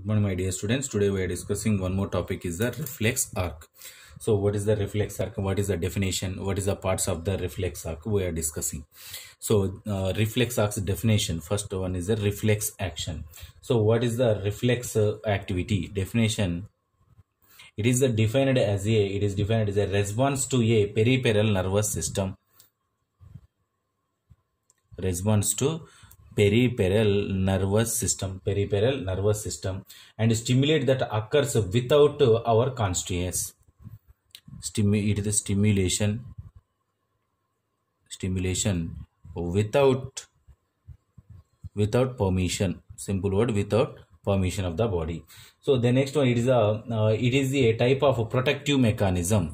good morning my dear students today we are discussing one more topic is the reflex arc so what is the reflex arc what is the definition what is the parts of the reflex arc we are discussing so uh, reflex arc's definition first one is the reflex action so what is the reflex uh, activity definition it is defined as a it is defined as a response to a peripheral nervous system response to peripheral nervous system peripheral nervous system and stimulate that occurs without our consciousness Stimu- it is stimulation stimulation without without permission simple word without permission of the body so the next one it is a uh, it is a type of a protective mechanism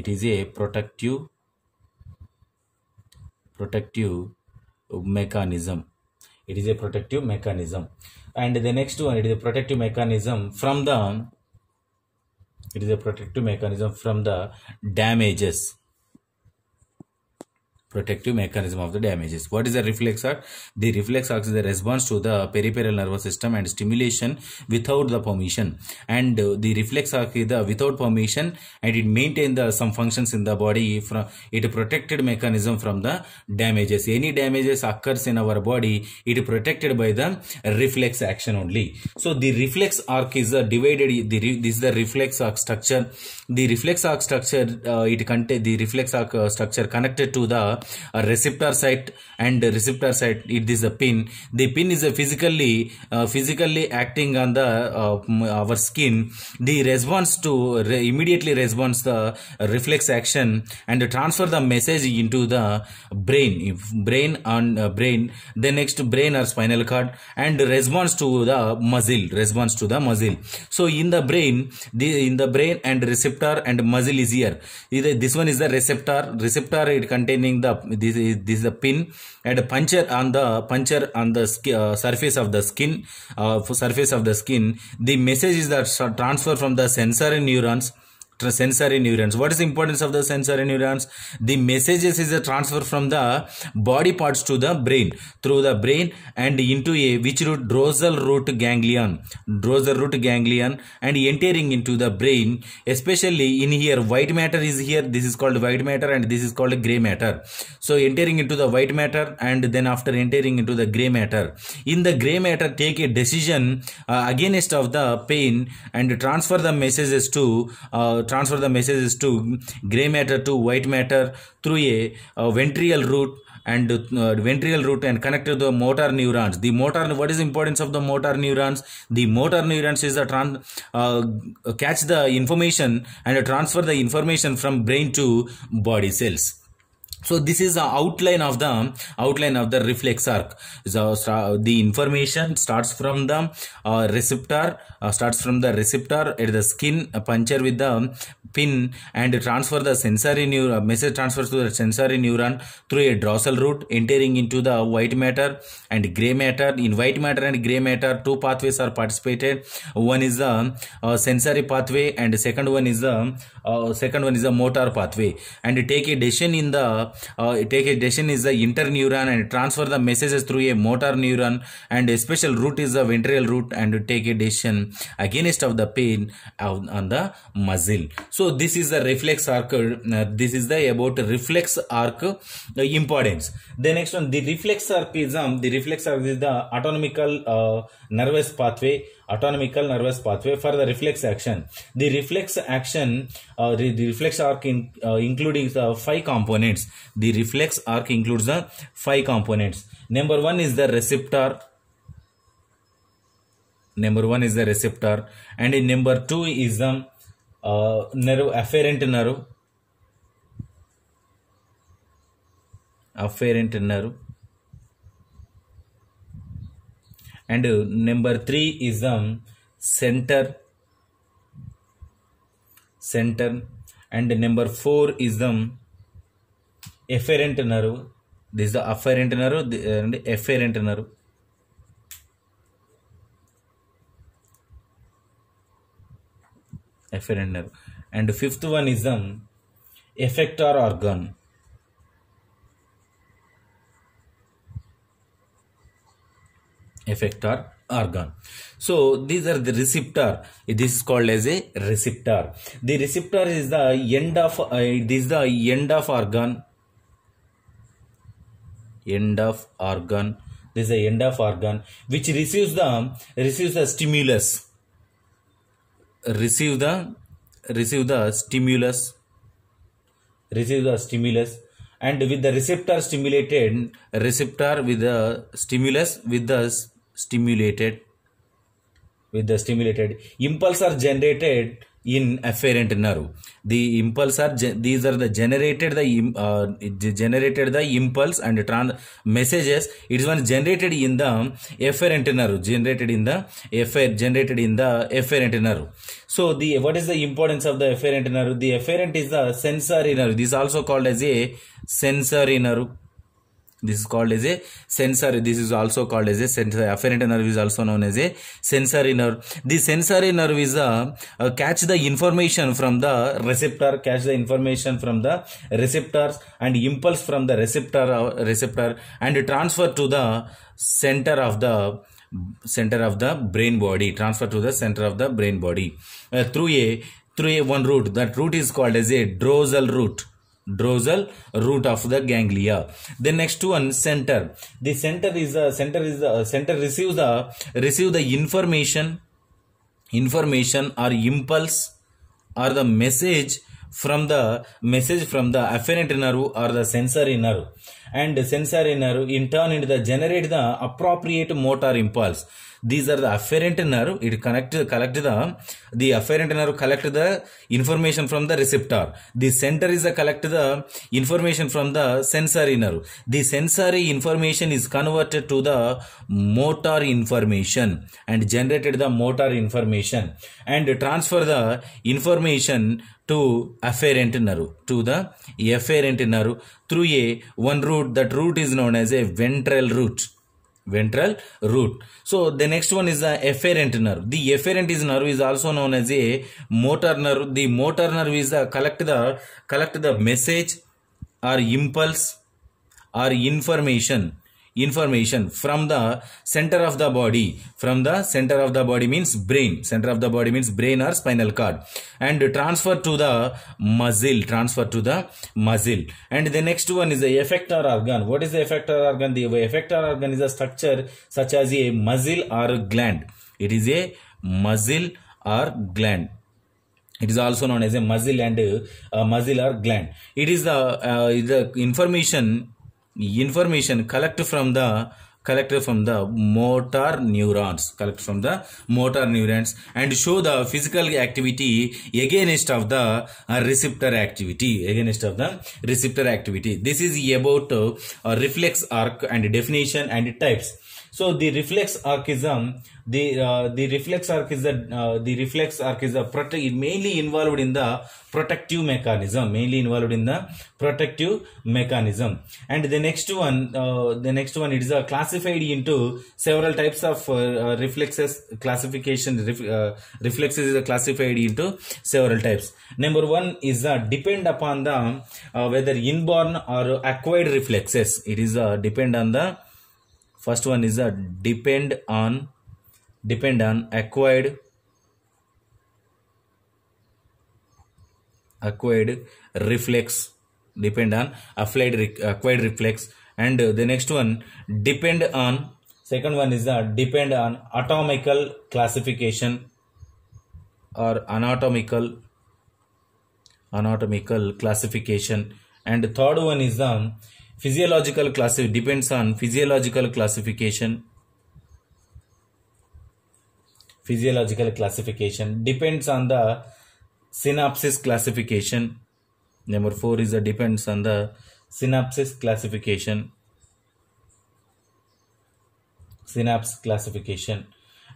it is a protective protective mechanism it is a protective mechanism and the next one it is a protective mechanism from the it is a protective mechanism from the damages protective mechanism of the damages. What is the reflex arc? The reflex arc is the response to the peripheral nervous system and stimulation without the permission. And uh, the reflex arc is the without permission and it maintain the some functions in the body from it protected mechanism from the damages. Any damages occurs in our body, it protected by the reflex action only. So the reflex arc is a divided. The this is the reflex arc structure. The reflex arc structure uh, it contain the reflex arc uh, structure connected to the receptor site and receptor site it is a pin the pin is a physically uh, physically acting on the uh, our skin the response to re immediately responds the reflex action and transfer the message into the brain if brain and uh, brain the next brain or spinal cord and response to the muscle Response to the muscle so in the brain the in the brain and receptor and muscle is here this one is the receptor receptor it containing the the this is this is the pin and puncture on the puncture on the uh, surface of the skin uh, surface of the skin the message is that transfer from the sensory neurons sensory neurons what is the importance of the sensory neurons the messages is a transfer from the body parts to the brain through the brain and into a which root dorsal root ganglion dorsal root ganglion and entering into the brain especially in here white matter is here this is called white matter and this is called gray matter so entering into the white matter and then after entering into the gray matter in the gray matter take a decision uh, against of the pain and transfer the messages to uh, transfer the messages to gray matter to white matter through a, a ventral route and uh, ventral route and connect to the motor neurons the motor what is importance of the motor neurons the motor neurons is the trans uh, catch the information and transfer the information from brain to body cells so this is the outline of the outline of the reflex arc so the information starts from the uh, receptor uh, starts from the receptor at the skin a uh, puncture with the pin and transfer the sensory neuron uh, message transfers to the sensory neuron through a dorsal root entering into the white matter and gray matter in white matter and gray matter two pathways are participated one is the uh, sensory pathway and second one is the second one is the motor pathway and take a decision in the uh, take a decision is the interneuron and transfer the messages through a motor neuron and a special route is the ventral route and take a decision against of the pain on the muscle. So this is the reflex arc. Uh, this is the about reflex arc uh, importance. The next one the reflex arc is um, the reflex arc is the autonomical nervous pathway autonomic nervous pathway for the reflex action. The reflex action, uh, the, the, reflex arc in, uh, including the five components. The reflex arc includes the five components. Number one is the receptor. Number one is the receptor, and in number two is the uh, nerve afferent nerve. Afferent nerve and number three is the centre centre and number four is the efferent nerve this the afferent nerve and efferent nerve efferent nerve and fifth one is the effector organ effector organ so these are the receptor this is called as a receptor the receptor is the end of uh, this is the end of organ end of organ this is the end of organ which receives the receives the stimulus receive the receive the stimulus receive the stimulus and with the receptor stimulated receptor with the stimulus with the stimulated with the stimulated impulse are generated in afferent nerve the impulse are these are the generated the uh, generated the impulse and trans messages it is one generated in the afferent nerve generated in the affer generated in the afferent nerve so the what is the importance of the afferent nerve the afferent is the sensory nerve this is also called as a sensory nerve this is called as a sensor this is also called as a sensor afferent nerve is also known as a sensory nerve the sensory nerve is a uh, catch the information from the receptor catch the information from the receptors and impulse from the receptor uh, receptor and transfer to the center of the center of the brain body transfer to the center of the brain body uh, through a through a one route that route is called as a drosal route dorsal root of the ganglia then next one center the center is the uh, center is the uh, center receives the receive the information information or impulse or the message from the message from the afferent nerve or the sensory nerve and sensory nerve in turn it the generate the appropriate motor impulse these are the afferent neuron it connect collect the the afferent neuron collect the information from the receptor the centre is the collect the information from the sensory neuron the sensory information is converted to the motor information and generated the motor information and transfer the information to afferent neuron to the efferent neuron through a one root that root is known as a ventral route ventral root. So the next one is the efferent nerve. The efferent is nerve is also known as a motor nerve. The motor nerve is the collect the collect the message or impulse or information information from the center of the body from the center of the body means brain center of the body means brain or spinal cord and transfer to the muscle transfer to the muscle and the next one is the effector organ what is the effector organ the effector organ is a structure such as a muscle or a gland it is a muscle or gland it is also known as a muscle and a, uh, a muscle or gland it is the, uh, the information information collect from the collected from the motor neurons collect from the motor neurons and show the physical activity against of the uh, receptor activity against of the receptor activity this is about uh, reflex arc and definition and types so the reflex archism, the uh, the reflex arc is uh, the reflex arc is a protect mainly involved in the protective mechanism, mainly involved in the protective mechanism. And the next one, uh, the next one, it is uh, classified into several types of uh, uh, reflexes classification. Ref, uh, reflexes is classified into several types. Number one is uh, depend upon the whether inborn or acquired reflexes. It is uh, depend on the first one is a depend on depend on acquired acquired reflex depend on acquired acquired reflex and uh, the next one depend on second one is the depend on atomical classification or anatomical anatomical classification and the third one is the um, physiological classification depends on physiological classification physiological classification depends on the synapses classification number 4 is the depends on the synapses classification synapse classification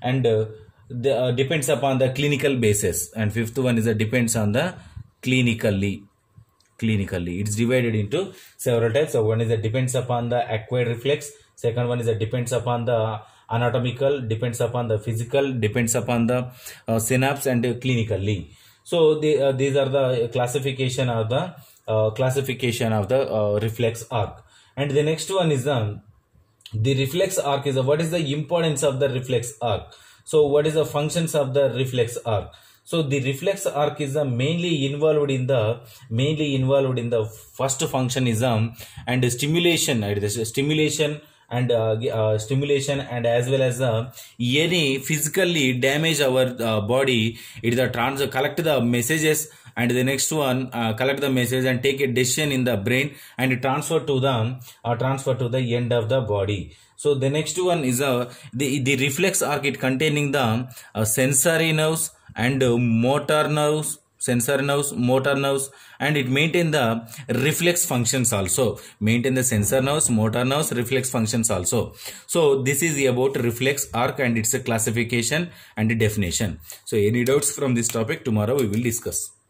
and uh, the uh, depends upon the clinical basis and fifth one is the depends on the clinically clinically. It's divided into several types. So one is that depends upon the acquired reflex. Second one is that depends upon the anatomical, depends upon the physical, depends upon the uh, synapse and uh, clinically. So the, uh, these are the classification of the uh, classification of the uh, reflex arc. And the next one is the um, the reflex arc is what is the importance of the reflex arc. So what is the functions of the reflex arc? So the reflex arc is mainly involved in the mainly involved in the first function is um, and stimulation stimulation and uh, uh, stimulation and as well as uh, any physically damage our uh, body it is a trans collect the messages and the next one uh, collect the message and take a decision in the brain and transfer to the uh, transfer to the end of the body so the next one is uh, the the reflex arc it containing the uh, sensory nerves and motor nerves sensor nerves motor nerves and it maintain the reflex functions also maintain the sensor nerves motor nerves reflex functions also so this is about reflex arc and its a classification and definition so any doubts from this topic tomorrow we will discuss